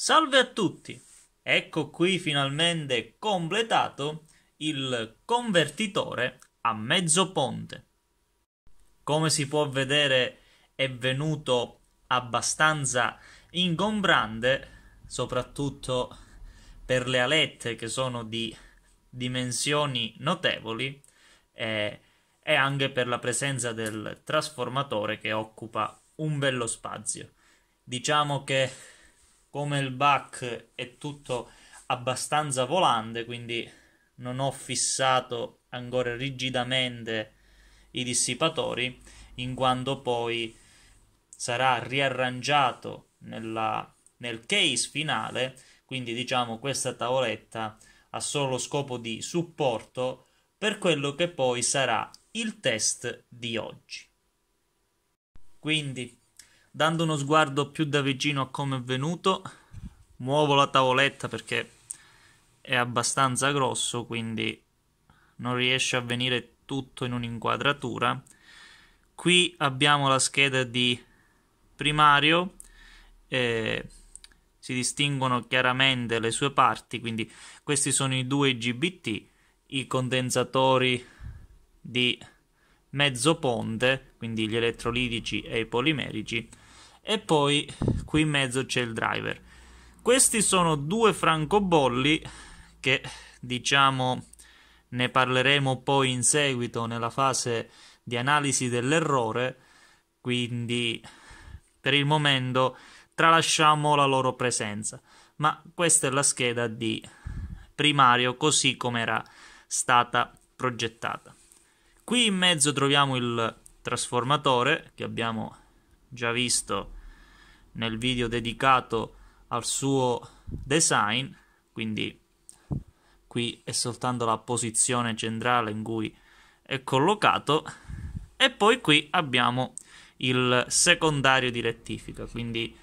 Salve a tutti! Ecco qui finalmente completato il convertitore a mezzo ponte. Come si può vedere è venuto abbastanza ingombrante, soprattutto per le alette che sono di dimensioni notevoli eh, e anche per la presenza del trasformatore che occupa un bello spazio. Diciamo che come il back è tutto abbastanza volante, quindi non ho fissato ancora rigidamente i dissipatori, in quanto poi sarà riarrangiato nella, nel case finale, quindi diciamo questa tavoletta ha solo lo scopo di supporto per quello che poi sarà il test di oggi. Quindi Dando uno sguardo più da vicino a come è venuto, muovo la tavoletta perché è abbastanza grosso, quindi non riesce a venire tutto in un'inquadratura. Qui abbiamo la scheda di primario, eh, si distinguono chiaramente le sue parti, quindi questi sono i due GBT, i condensatori di mezzo ponte, quindi gli elettrolitici e i polimerici, e poi qui in mezzo c'è il driver. Questi sono due francobolli che diciamo ne parleremo poi in seguito nella fase di analisi dell'errore, quindi per il momento tralasciamo la loro presenza. Ma questa è la scheda di primario così come era stata progettata. Qui in mezzo troviamo il trasformatore che abbiamo già visto nel video dedicato al suo design, quindi qui è soltanto la posizione centrale in cui è collocato e poi qui abbiamo il secondario di rettifica, quindi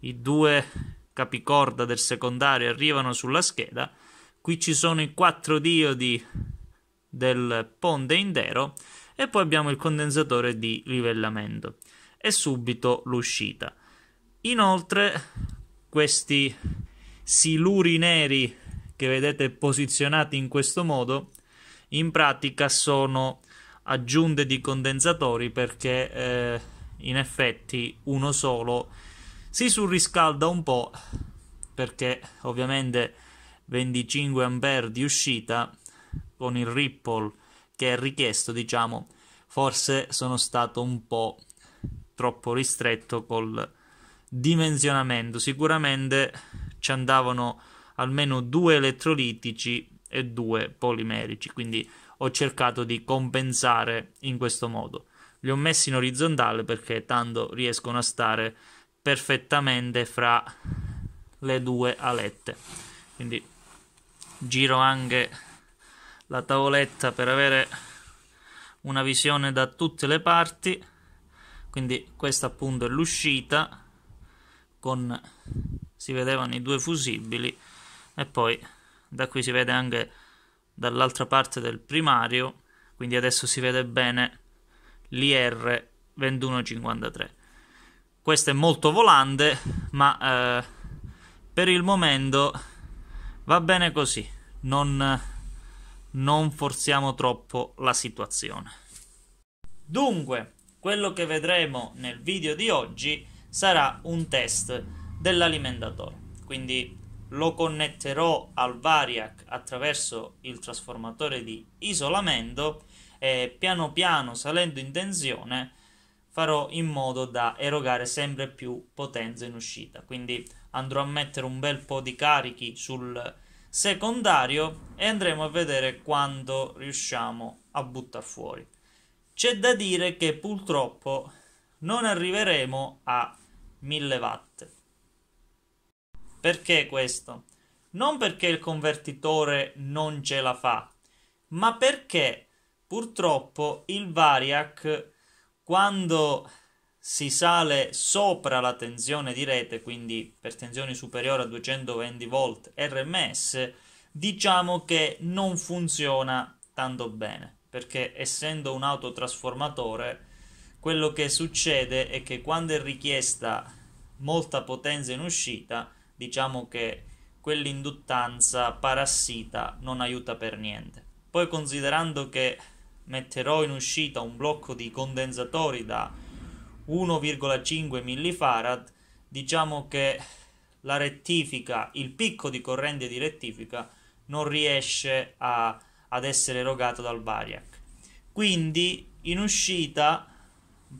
i due capicorda del secondario arrivano sulla scheda, qui ci sono i quattro diodi del ponte intero e poi abbiamo il condensatore di livellamento e subito l'uscita. Inoltre, questi siluri neri che vedete posizionati in questo modo, in pratica sono aggiunte di condensatori perché eh, in effetti uno solo si surriscalda un po' perché ovviamente 25 ampere di uscita con il ripple che è richiesto diciamo forse sono stato un po' troppo ristretto col dimensionamento. Sicuramente ci andavano almeno due elettrolitici e due polimerici, quindi ho cercato di compensare in questo modo. Li ho messi in orizzontale perché tanto riescono a stare perfettamente fra le due alette. Quindi giro anche la tavoletta per avere una visione da tutte le parti. Quindi questa appunto è l'uscita con si vedevano i due fusibili e poi da qui si vede anche dall'altra parte del primario quindi adesso si vede bene l'IR 2153 questo è molto volante ma eh, per il momento va bene così non, non forziamo troppo la situazione dunque quello che vedremo nel video di oggi sarà un test dell'alimentatore. Quindi lo connetterò al variac attraverso il trasformatore di isolamento e piano piano salendo in tensione farò in modo da erogare sempre più potenza in uscita. Quindi andrò a mettere un bel po' di carichi sul secondario e andremo a vedere quanto riusciamo a buttare fuori. C'è da dire che purtroppo non arriveremo a 1000 watt. Perché questo? Non perché il convertitore non ce la fa, ma perché purtroppo il Variac quando si sale sopra la tensione di rete, quindi per tensioni superiori a 220 volt RMS, diciamo che non funziona tanto bene, perché essendo un autotrasformatore quello che succede è che quando è richiesta molta potenza in uscita, diciamo che quell'induttanza parassita non aiuta per niente. Poi considerando che metterò in uscita un blocco di condensatori da 1,5 millifarad, diciamo che la rettifica, il picco di corrente di rettifica non riesce a, ad essere erogato dal variac. Quindi in uscita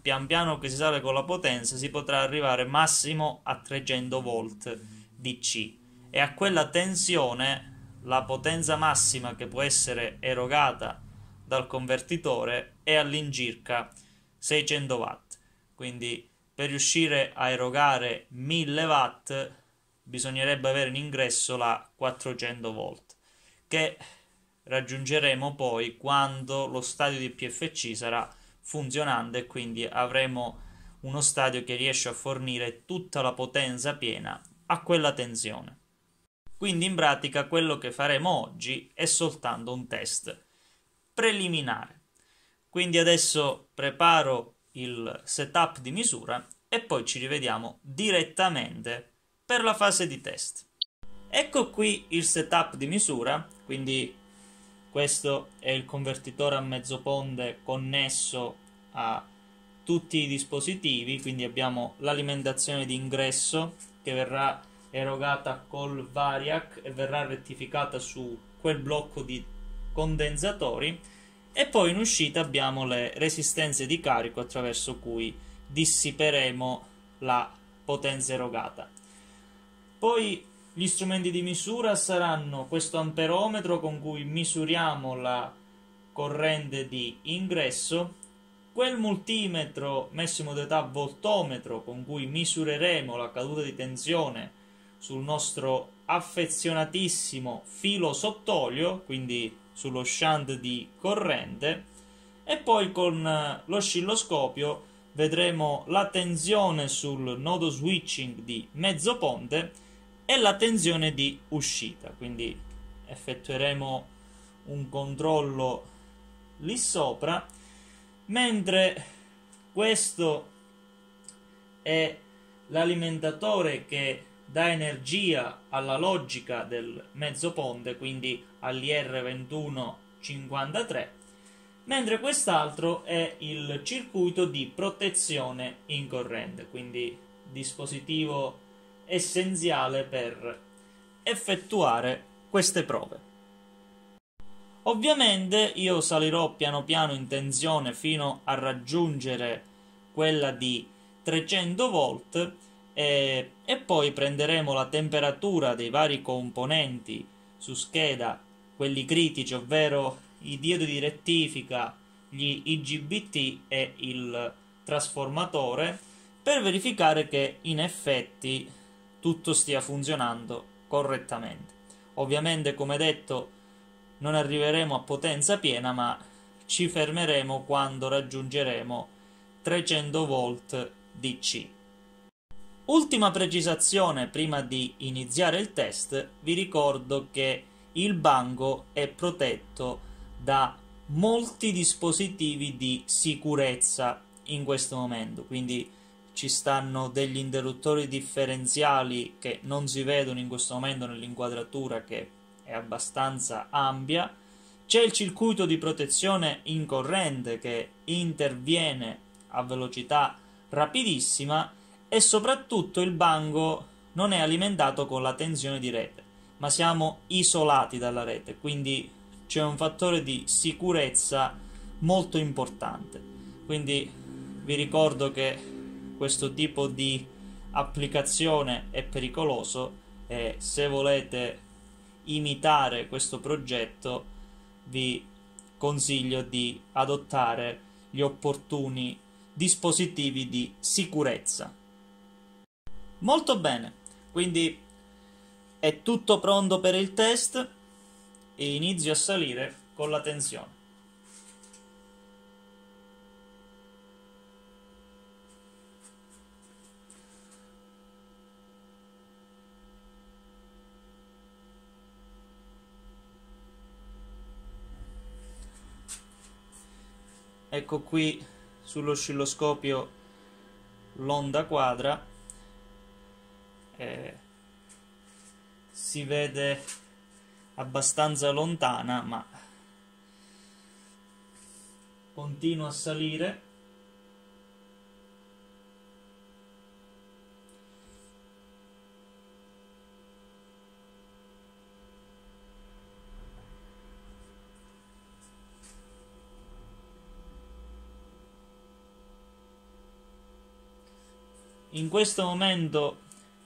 pian piano che si sale con la potenza si potrà arrivare massimo a 300 volt DC e a quella tensione la potenza massima che può essere erogata dal convertitore è all'incirca 600 watt quindi per riuscire a erogare 1000 watt bisognerebbe avere in ingresso la 400 volt che raggiungeremo poi quando lo stadio di PFC sarà funzionando e quindi avremo uno stadio che riesce a fornire tutta la potenza piena a quella tensione. Quindi in pratica quello che faremo oggi è soltanto un test preliminare. Quindi adesso preparo il setup di misura e poi ci rivediamo direttamente per la fase di test. Ecco qui il setup di misura, quindi questo è il convertitore a mezzo ponte connesso a tutti i dispositivi, quindi abbiamo l'alimentazione di ingresso che verrà erogata col variac e verrà rettificata su quel blocco di condensatori e poi in uscita abbiamo le resistenze di carico attraverso cui dissiperemo la potenza erogata. Poi gli strumenti di misura saranno questo amperometro con cui misuriamo la corrente di ingresso, quel multimetro messo in modalità voltometro con cui misureremo la caduta di tensione sul nostro affezionatissimo filo sottolio, quindi sullo shunt di corrente, e poi con eh, l'oscilloscopio vedremo la tensione sul nodo switching di mezzo ponte e la tensione di uscita quindi effettueremo un controllo lì sopra mentre questo è l'alimentatore che dà energia alla logica del mezzo ponte quindi all'IR2153 mentre quest'altro è il circuito di protezione in corrente quindi dispositivo essenziale per effettuare queste prove. Ovviamente io salirò piano piano in tensione fino a raggiungere quella di 300 volt e, eh, e, poi prenderemo la temperatura dei vari componenti su scheda, quelli critici, ovvero i diodi di rettifica, gli IGBT e il trasformatore per verificare che in effetti tutto stia funzionando correttamente. Ovviamente, come detto, non arriveremo a potenza piena, ma ci fermeremo quando raggiungeremo 300 volt DC. Ultima precisazione prima di iniziare il test, vi ricordo che il banco è protetto da molti dispositivi di sicurezza in questo momento, quindi ci stanno degli interruttori differenziali che non si vedono in questo momento nell'inquadratura che è abbastanza ampia, c'è il circuito di protezione in corrente che interviene a velocità rapidissima e soprattutto il banco non è alimentato con la tensione di rete, ma siamo isolati dalla rete, quindi c'è un fattore di sicurezza molto importante. Quindi vi ricordo che questo tipo di applicazione è pericoloso e se volete imitare questo progetto vi consiglio di adottare gli opportuni dispositivi di sicurezza. Molto bene, quindi è tutto pronto per il test e inizio a salire con la tensione. ecco qui sull'oscilloscopio l'onda quadra eh, si vede abbastanza lontana ma continua a salire in questo momento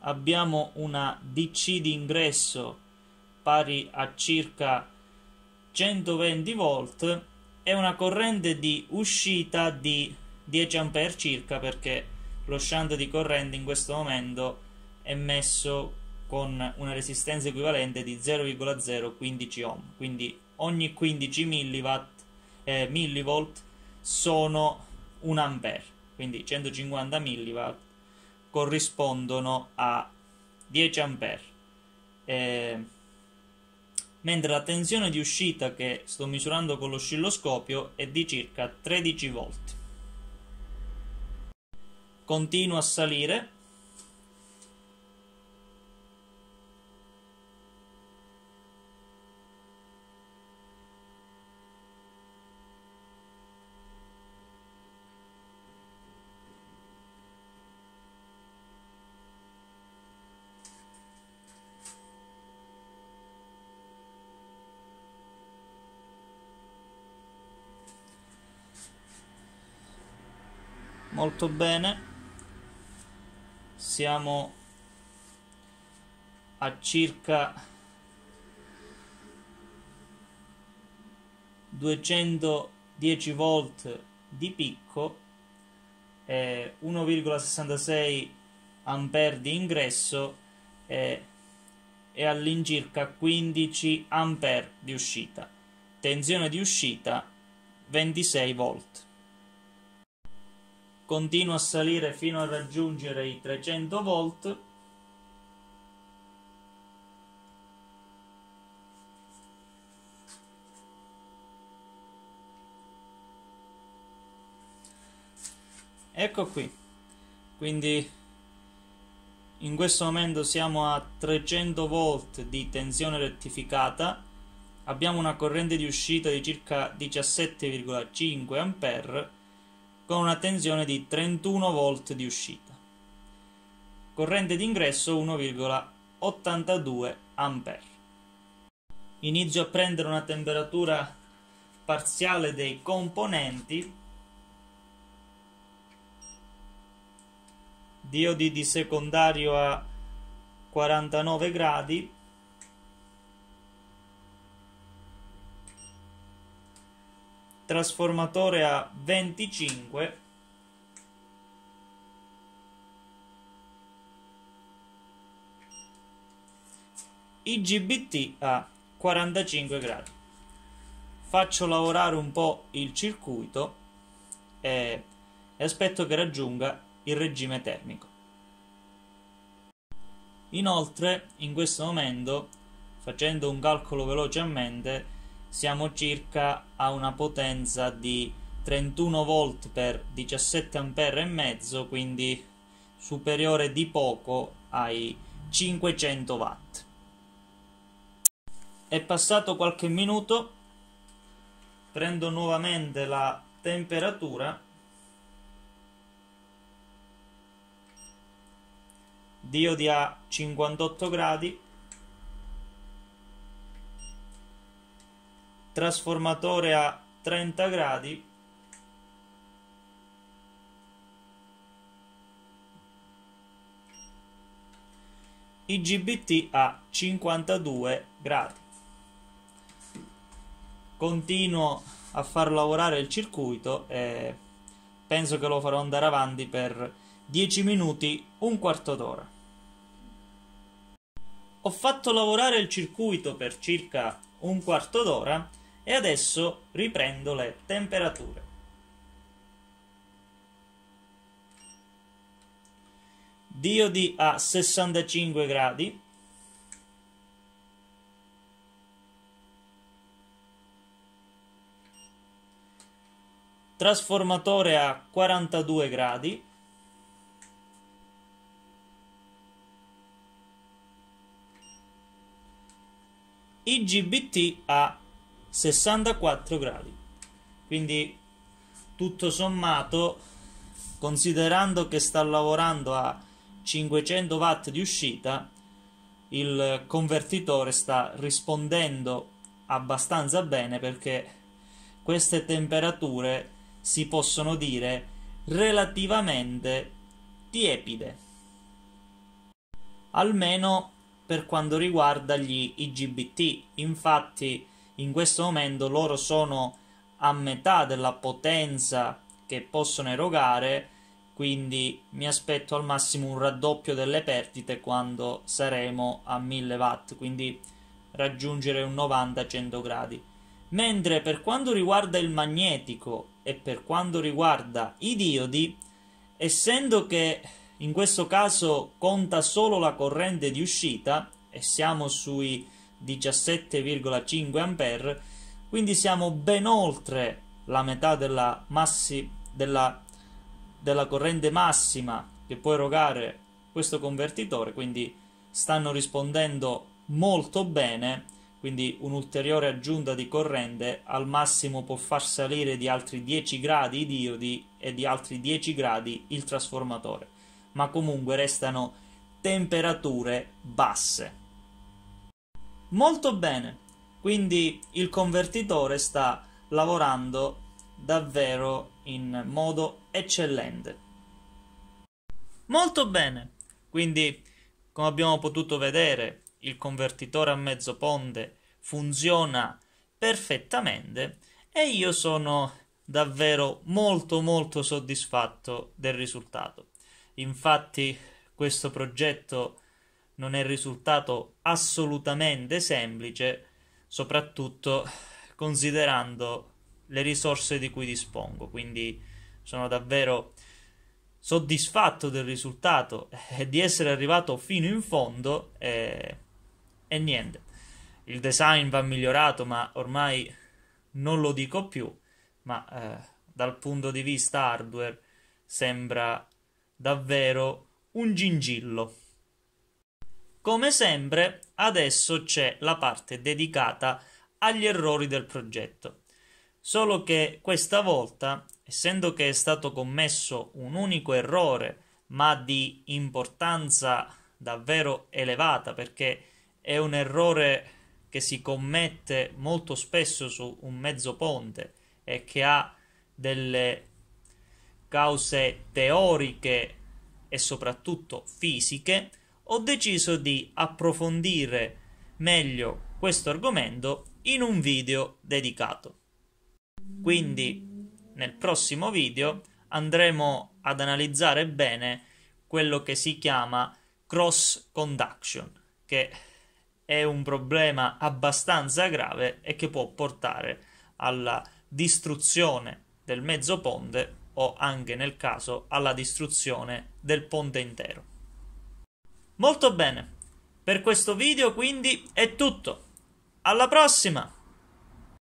abbiamo una DC di ingresso pari a circa 120 volt e una corrente di uscita di 10 A circa perché lo shunt di corrente in questo momento è messo con una resistenza equivalente di 0,015 ohm quindi ogni 15 milliwatt, eh, millivolt sono 1 ampere quindi 150 milliwatt corrispondono a 10 A. Eh, mentre la tensione di uscita che sto misurando con l'oscilloscopio è di circa 13 V. Continua a salire molto bene siamo a circa 210 volt di picco eh, 1,66 ampere di ingresso eh, e all'incirca 15 ampere di uscita tensione di uscita 26 volt continua a salire fino a raggiungere i 300 volt ecco qui quindi in questo momento siamo a 300 volt di tensione rettificata abbiamo una corrente di uscita di circa 17,5 ampere con una tensione di 31 volt di uscita. Corrente d'ingresso 1,82 A. Inizio a prendere una temperatura parziale dei componenti diodi di secondario a 49 gradi trasformatore a 25 IGBT a 45 gradi faccio lavorare un po' il circuito e, aspetto che raggiunga il regime termico inoltre in questo momento facendo un calcolo veloce a mente siamo circa a una potenza di 31 volt per 17 ampere e mezzo quindi superiore di poco ai 500 watt è passato qualche minuto prendo nuovamente la temperatura diodi a 58 gradi trasformatore a 30 gradi IGBT a 52 gradi continuo a far lavorare il circuito e penso che lo farò andare avanti per 10 minuti, un quarto d'ora. Ho fatto lavorare il circuito per circa un quarto d'ora e adesso riprendo le temperature. Diodi a 65 gradi. Trasformatore a 42 gradi. IGBT a 64 gradi. Quindi tutto sommato, considerando che sta lavorando a 500 watt di uscita, il convertitore sta rispondendo abbastanza bene perché queste temperature si possono dire relativamente tiepide, almeno per quanto riguarda gli IGBT. Infatti, in questo momento loro sono a metà della potenza che possono erogare, quindi mi aspetto al massimo un raddoppio delle perdite quando saremo a 1000 watt, quindi raggiungere un 90-100 gradi. Mentre per quanto riguarda il magnetico e per quanto riguarda i diodi, essendo che in questo caso conta solo la corrente di uscita e siamo sui 17,5 A quindi siamo ben oltre la metà della, massi, della, della corrente massima che può erogare questo convertitore quindi stanno rispondendo molto bene quindi un'ulteriore aggiunta di corrente al massimo può far salire di altri 10 gradi i diodi e di altri 10 gradi il trasformatore, ma comunque restano temperature basse molto bene. Quindi il convertitore sta lavorando davvero in modo eccellente. Molto bene. Quindi, come abbiamo potuto vedere, il convertitore a mezzo ponte funziona perfettamente e io sono davvero molto molto soddisfatto del risultato. Infatti questo progetto non è risultato assolutamente semplice, soprattutto considerando le risorse di cui dispongo. Quindi sono davvero soddisfatto del risultato e di essere arrivato fino in fondo e, e niente. Il design va migliorato, ma ormai non lo dico più, ma eh, dal punto di vista hardware sembra davvero un gingillo. Come sempre, adesso c'è la parte dedicata agli errori del progetto. Solo che questa volta, essendo che è stato commesso un unico errore, ma di importanza davvero elevata, perché è un errore che si commette molto spesso su un mezzo ponte e che ha delle cause teoriche e soprattutto fisiche, ho deciso di approfondire meglio questo argomento in un video dedicato. Quindi nel prossimo video andremo ad analizzare bene quello che si chiama cross conduction, che è un problema abbastanza grave e che può portare alla distruzione del mezzo ponte o anche nel caso alla distruzione del ponte intero. Molto bene, per questo video quindi è tutto. Alla prossima!